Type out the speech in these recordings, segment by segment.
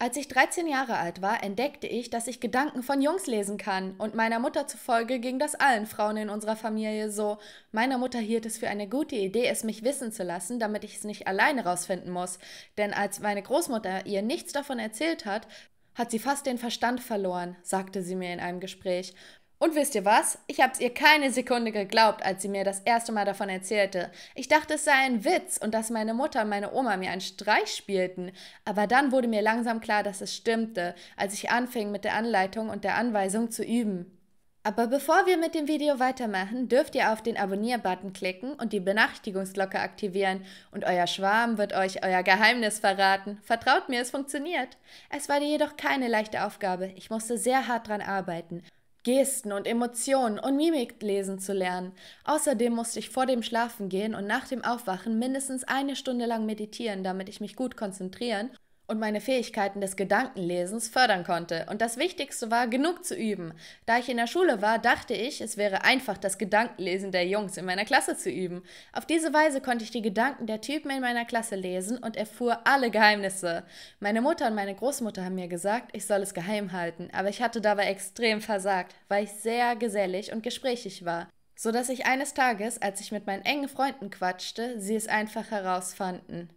Als ich 13 Jahre alt war, entdeckte ich, dass ich Gedanken von Jungs lesen kann, und meiner Mutter zufolge ging das allen Frauen in unserer Familie so. Meiner Mutter hielt es für eine gute Idee, es mich wissen zu lassen, damit ich es nicht alleine rausfinden muss, denn als meine Großmutter ihr nichts davon erzählt hat, hat sie fast den Verstand verloren, sagte sie mir in einem Gespräch. Und wisst ihr was? Ich hab's ihr keine Sekunde geglaubt, als sie mir das erste Mal davon erzählte. Ich dachte, es sei ein Witz und dass meine Mutter und meine Oma mir einen Streich spielten. Aber dann wurde mir langsam klar, dass es stimmte, als ich anfing mit der Anleitung und der Anweisung zu üben. Aber bevor wir mit dem Video weitermachen, dürft ihr auf den Abonnier-Button klicken und die Benachrichtigungsglocke aktivieren und euer Schwarm wird euch euer Geheimnis verraten. Vertraut mir, es funktioniert. Es war dir jedoch keine leichte Aufgabe. Ich musste sehr hart dran arbeiten Gesten und Emotionen und Mimik lesen zu lernen. Außerdem musste ich vor dem Schlafengehen und nach dem Aufwachen mindestens eine Stunde lang meditieren, damit ich mich gut konzentrieren und meine Fähigkeiten des Gedankenlesens fördern konnte. Und das Wichtigste war, genug zu üben. Da ich in der Schule war, dachte ich, es wäre einfach, das Gedankenlesen der Jungs in meiner Klasse zu üben. Auf diese Weise konnte ich die Gedanken der Typen in meiner Klasse lesen und erfuhr alle Geheimnisse. Meine Mutter und meine Großmutter haben mir gesagt, ich soll es geheim halten, aber ich hatte dabei extrem versagt, weil ich sehr gesellig und gesprächig war so dass ich eines Tages, als ich mit meinen engen Freunden quatschte, sie es einfach herausfanden.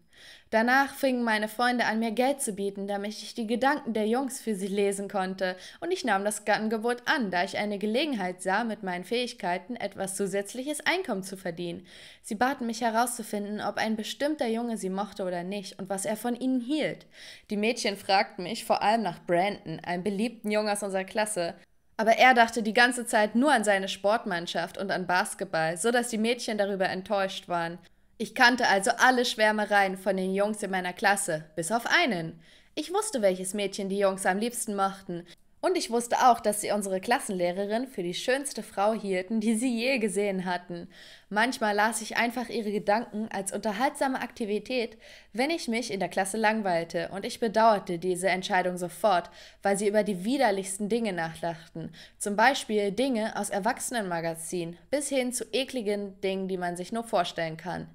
Danach fingen meine Freunde an, mir Geld zu bieten, damit ich die Gedanken der Jungs für sie lesen konnte, und ich nahm das Angebot an, da ich eine Gelegenheit sah, mit meinen Fähigkeiten etwas zusätzliches Einkommen zu verdienen. Sie baten mich herauszufinden, ob ein bestimmter Junge sie mochte oder nicht und was er von ihnen hielt. Die Mädchen fragten mich vor allem nach Brandon, einem beliebten Jungen aus unserer Klasse, aber er dachte die ganze Zeit nur an seine Sportmannschaft und an Basketball, so dass die Mädchen darüber enttäuscht waren. Ich kannte also alle Schwärmereien von den Jungs in meiner Klasse, bis auf einen. Ich wusste, welches Mädchen die Jungs am liebsten mochten, und ich wusste auch, dass sie unsere Klassenlehrerin für die schönste Frau hielten, die sie je gesehen hatten. Manchmal las ich einfach ihre Gedanken als unterhaltsame Aktivität, wenn ich mich in der Klasse langweilte, und ich bedauerte diese Entscheidung sofort, weil sie über die widerlichsten Dinge nachlachten, zum Beispiel Dinge aus Erwachsenenmagazinen bis hin zu ekligen Dingen, die man sich nur vorstellen kann.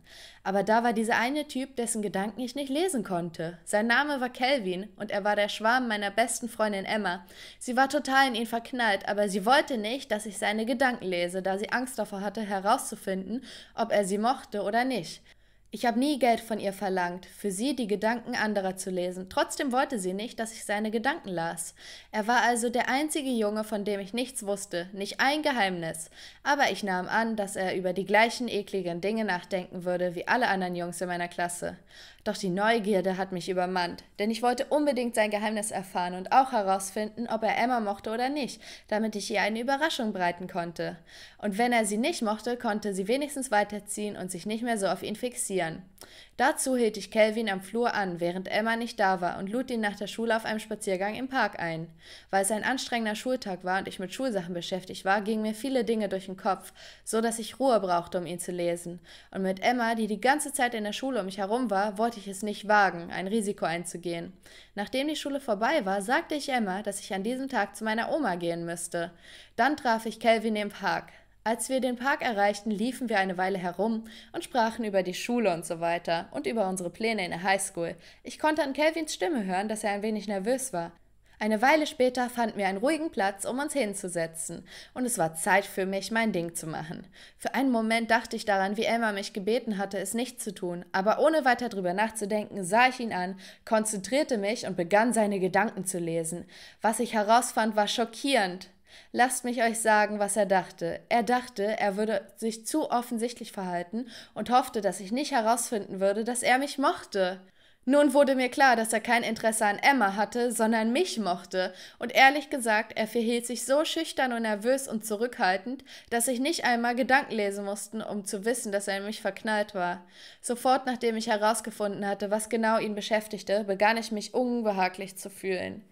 Aber da war dieser eine Typ, dessen Gedanken ich nicht lesen konnte. Sein Name war Kelvin und er war der Schwarm meiner besten Freundin Emma. Sie war total in ihn verknallt, aber sie wollte nicht, dass ich seine Gedanken lese, da sie Angst davor hatte, herauszufinden, ob er sie mochte oder nicht. Ich habe nie Geld von ihr verlangt, für sie die Gedanken anderer zu lesen. Trotzdem wollte sie nicht, dass ich seine Gedanken las. Er war also der einzige Junge, von dem ich nichts wusste, nicht ein Geheimnis. Aber ich nahm an, dass er über die gleichen ekligen Dinge nachdenken würde wie alle anderen Jungs in meiner Klasse. Doch die Neugierde hat mich übermannt, denn ich wollte unbedingt sein Geheimnis erfahren und auch herausfinden, ob er Emma mochte oder nicht, damit ich ihr eine Überraschung bereiten konnte. Und wenn er sie nicht mochte, konnte sie wenigstens weiterziehen und sich nicht mehr so auf ihn fixieren spazieren. Dazu hielt ich Kelvin am Flur an, während Emma nicht da war und lud ihn nach der Schule auf einem Spaziergang im Park ein. Weil es ein anstrengender Schultag war und ich mit Schulsachen beschäftigt war, gingen mir viele Dinge durch den Kopf, so dass ich Ruhe brauchte, um ihn zu lesen. Und mit Emma, die die ganze Zeit in der Schule um mich herum war, wollte ich es nicht wagen, ein Risiko einzugehen. Nachdem die Schule vorbei war, sagte ich Emma, dass ich an diesem Tag zu meiner Oma gehen müsste. Dann traf ich Kelvin im Park. Als wir den Park erreichten, liefen wir eine Weile herum und sprachen über die Schule und so weiter und über unsere Pläne in der Highschool. Ich konnte an Kelvins Stimme hören, dass er ein wenig nervös war. Eine Weile später fanden wir einen ruhigen Platz, um uns hinzusetzen, und es war Zeit für mich, mein Ding zu machen. Für einen Moment dachte ich daran, wie Elmar mich gebeten hatte, es nicht zu tun, aber ohne weiter drüber nachzudenken, sah ich ihn an, konzentrierte mich und begann seine Gedanken zu lesen. Was ich herausfand, war schockierend. Lasst mich euch sagen, was er dachte. Er dachte, er würde sich zu offensichtlich verhalten und hoffte, dass ich nicht herausfinden würde, dass er mich mochte. Nun wurde mir klar, dass er kein Interesse an Emma hatte, sondern mich mochte, und ehrlich gesagt, er verhielt sich so schüchtern und nervös und zurückhaltend, dass ich nicht einmal Gedanken lesen musste, um zu wissen, dass er in mich verknallt war. Sofort nachdem ich herausgefunden hatte, was genau ihn beschäftigte, begann ich mich unbehaglich zu fühlen.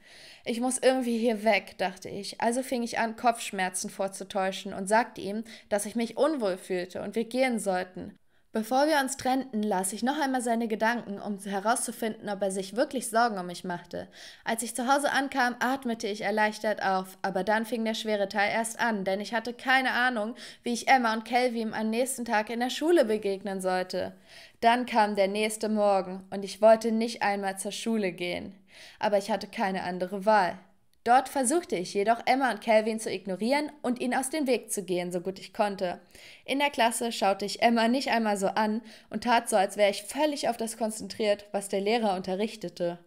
Ich muss irgendwie hier weg, dachte ich. Also fing ich an, Kopfschmerzen vorzutäuschen und sagte ihm, dass ich mich unwohl fühlte und wir gehen sollten. Bevor wir uns trennten, las ich noch einmal seine Gedanken, um herauszufinden, ob er sich wirklich Sorgen um mich machte. Als ich zu Hause ankam, atmete ich erleichtert auf, aber dann fing der schwere Teil erst an, denn ich hatte keine Ahnung, wie ich Emma und Kelvin am nächsten Tag in der Schule begegnen sollte. Dann kam der nächste Morgen und ich wollte nicht einmal zur Schule gehen. Aber ich hatte keine andere Wahl. Dort versuchte ich jedoch Emma und Calvin zu ignorieren und ihnen aus dem Weg zu gehen, so gut ich konnte. In der Klasse schaute ich Emma nicht einmal so an und tat so, als wäre ich völlig auf das konzentriert, was der Lehrer unterrichtete.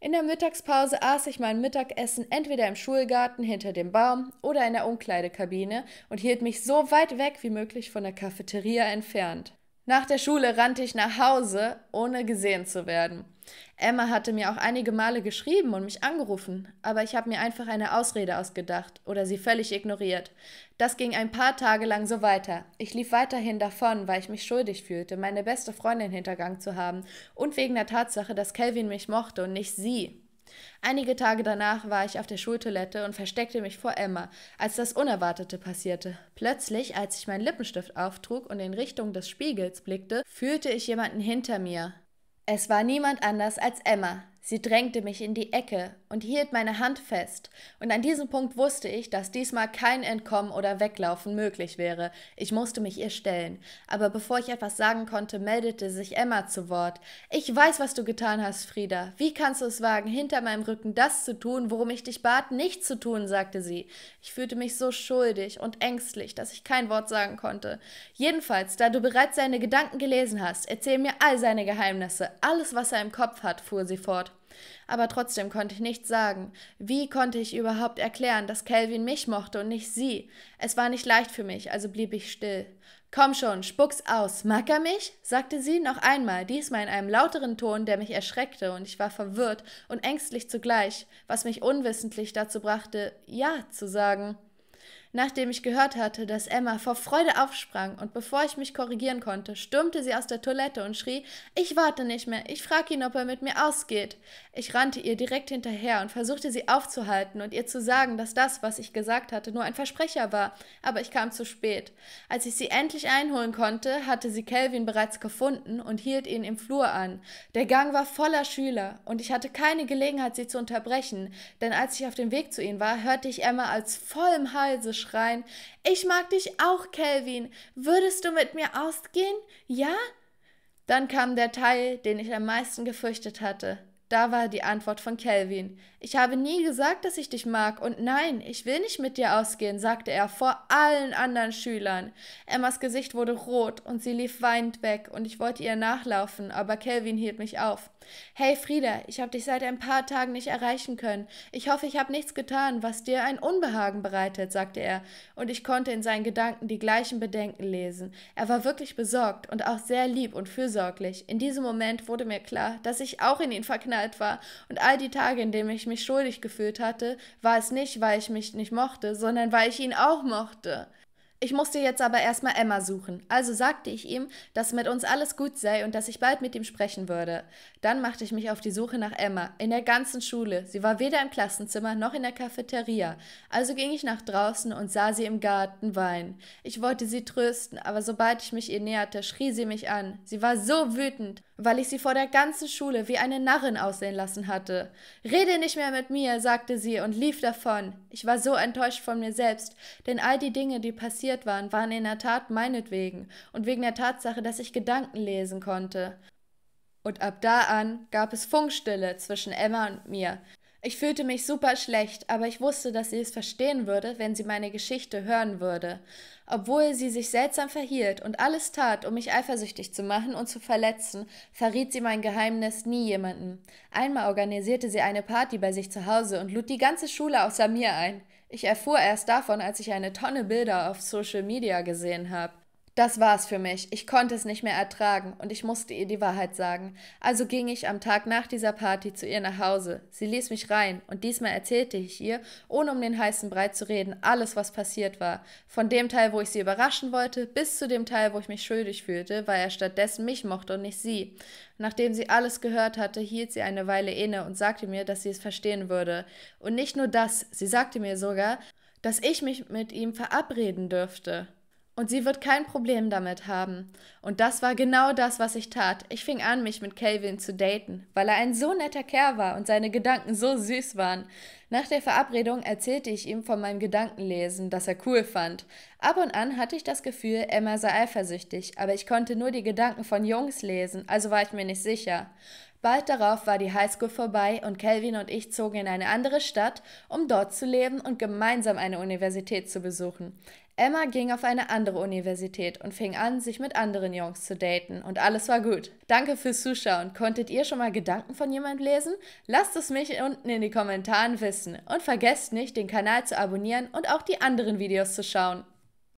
In der Mittagspause aß ich mein Mittagessen entweder im Schulgarten hinter dem Baum oder in der Umkleidekabine und hielt mich so weit weg wie möglich von der Cafeteria entfernt. Nach der Schule rannte ich nach Hause, ohne gesehen zu werden. Emma hatte mir auch einige Male geschrieben und mich angerufen, aber ich habe mir einfach eine Ausrede ausgedacht oder sie völlig ignoriert. Das ging ein paar Tage lang so weiter. Ich lief weiterhin davon, weil ich mich schuldig fühlte, meine beste Freundin hintergangen zu haben und wegen der Tatsache, dass Calvin mich mochte und nicht sie. Einige Tage danach war ich auf der Schultoilette und versteckte mich vor Emma, als das Unerwartete passierte. Plötzlich, als ich meinen Lippenstift auftrug und in Richtung des Spiegels blickte, fühlte ich jemanden hinter mir. Es war niemand anders als Emma, Sie drängte mich in die Ecke und hielt meine Hand fest, und an diesem Punkt wusste ich, dass diesmal kein Entkommen oder Weglaufen möglich wäre. Ich musste mich ihr stellen. Aber bevor ich etwas sagen konnte, meldete sich Emma zu Wort. Ich weiß, was du getan hast, Frieda. Wie kannst du es wagen, hinter meinem Rücken das zu tun, worum ich dich bat, nicht zu tun, sagte sie. Ich fühlte mich so schuldig und ängstlich, dass ich kein Wort sagen konnte. Jedenfalls, da du bereits seine Gedanken gelesen hast, erzähl mir all seine Geheimnisse, alles, was er im Kopf hat, fuhr sie fort. Aber trotzdem konnte ich nichts sagen. Wie konnte ich überhaupt erklären, dass Kelvin mich mochte und nicht sie? Es war nicht leicht für mich, also blieb ich still. Komm schon, spuck's aus. Mag er mich? sagte sie noch einmal, diesmal in einem lauteren Ton, der mich erschreckte, und ich war verwirrt und ängstlich zugleich, was mich unwissentlich dazu brachte, Ja zu sagen. Nachdem ich gehört hatte, dass Emma vor Freude aufsprang und bevor ich mich korrigieren konnte, stürmte sie aus der Toilette und schrie: Ich warte nicht mehr, ich frage ihn, ob er mit mir ausgeht. Ich rannte ihr direkt hinterher und versuchte sie aufzuhalten und ihr zu sagen, dass das, was ich gesagt hatte, nur ein Versprecher war, aber ich kam zu spät. Als ich sie endlich einholen konnte, hatte sie Kelvin bereits gefunden und hielt ihn im Flur an. Der Gang war voller Schüler und ich hatte keine Gelegenheit, sie zu unterbrechen, denn als ich auf dem Weg zu ihnen war, hörte ich Emma als vollem Halse schreien, ich mag dich auch, Kelvin, würdest du mit mir ausgehen? Ja? Dann kam der Teil, den ich am meisten gefürchtet hatte. Da war die Antwort von Kelvin. Ich habe nie gesagt, dass ich dich mag, und nein, ich will nicht mit dir ausgehen, sagte er vor allen anderen Schülern. Emmas Gesicht wurde rot, und sie lief weinend weg, und ich wollte ihr nachlaufen, aber Kelvin hielt mich auf. Hey Frieda, ich habe dich seit ein paar Tagen nicht erreichen können. Ich hoffe, ich habe nichts getan, was dir ein Unbehagen bereitet, sagte er, und ich konnte in seinen Gedanken die gleichen Bedenken lesen. Er war wirklich besorgt und auch sehr lieb und fürsorglich. In diesem Moment wurde mir klar, dass ich auch in ihn verknallt Kleinheit war und all die Tage, in denen ich mich schuldig gefühlt hatte, war es nicht, weil ich mich nicht mochte, sondern weil ich ihn auch mochte. Ich musste jetzt aber erstmal Emma suchen, also sagte ich ihm, dass mit uns alles gut sei und dass ich bald mit ihm sprechen würde. Dann machte ich mich auf die Suche nach Emma, in der ganzen Schule. Sie war weder im Klassenzimmer noch in der Cafeteria. Also ging ich nach draußen und sah sie im Garten weinen. Ich wollte sie trösten, aber sobald ich mich ihr näherte, schrie sie mich an. Sie war so wütend weil ich sie vor der ganzen Schule wie eine Narrin aussehen lassen hatte. Rede nicht mehr mit mir, sagte sie und lief davon. Ich war so enttäuscht von mir selbst, denn all die Dinge, die passiert waren, waren in der Tat meinetwegen und wegen der Tatsache, dass ich Gedanken lesen konnte. Und ab da an gab es Funkstille zwischen Emma und mir. Ich fühlte mich super schlecht, aber ich wusste, dass sie es verstehen würde, wenn sie meine Geschichte hören würde. Obwohl sie sich seltsam verhielt und alles tat, um mich eifersüchtig zu machen und zu verletzen, verriet sie mein Geheimnis nie jemandem. Einmal organisierte sie eine Party bei sich zu Hause und lud die ganze Schule außer mir ein. Ich erfuhr erst davon, als ich eine Tonne Bilder auf Social Media gesehen habe. Das war's für mich. Ich konnte es nicht mehr ertragen und ich musste ihr die Wahrheit sagen. Also ging ich am Tag nach dieser Party zu ihr nach Hause. Sie ließ mich rein und diesmal erzählte ich ihr, ohne um den heißen Brei zu reden, alles, was passiert war. Von dem Teil, wo ich sie überraschen wollte, bis zu dem Teil, wo ich mich schuldig fühlte, weil er stattdessen mich mochte und nicht sie. Nachdem sie alles gehört hatte, hielt sie eine Weile inne und sagte mir, dass sie es verstehen würde. Und nicht nur das, sie sagte mir sogar, dass ich mich mit ihm verabreden dürfte. Und sie wird kein Problem damit haben. Und das war genau das, was ich tat. Ich fing an, mich mit Calvin zu daten, weil er ein so netter Kerl war und seine Gedanken so süß waren. Nach der Verabredung erzählte ich ihm von meinem Gedankenlesen, das er cool fand. Ab und an hatte ich das Gefühl, Emma sei eifersüchtig, aber ich konnte nur die Gedanken von Jungs lesen, also war ich mir nicht sicher. Bald darauf war die Highschool vorbei und Kelvin und ich zogen in eine andere Stadt, um dort zu leben und gemeinsam eine Universität zu besuchen. Emma ging auf eine andere Universität und fing an, sich mit anderen Jungs zu daten und alles war gut. Danke fürs Zuschauen. Konntet ihr schon mal Gedanken von jemand lesen? Lasst es mich unten in die Kommentaren wissen und vergesst nicht, den Kanal zu abonnieren und auch die anderen Videos zu schauen.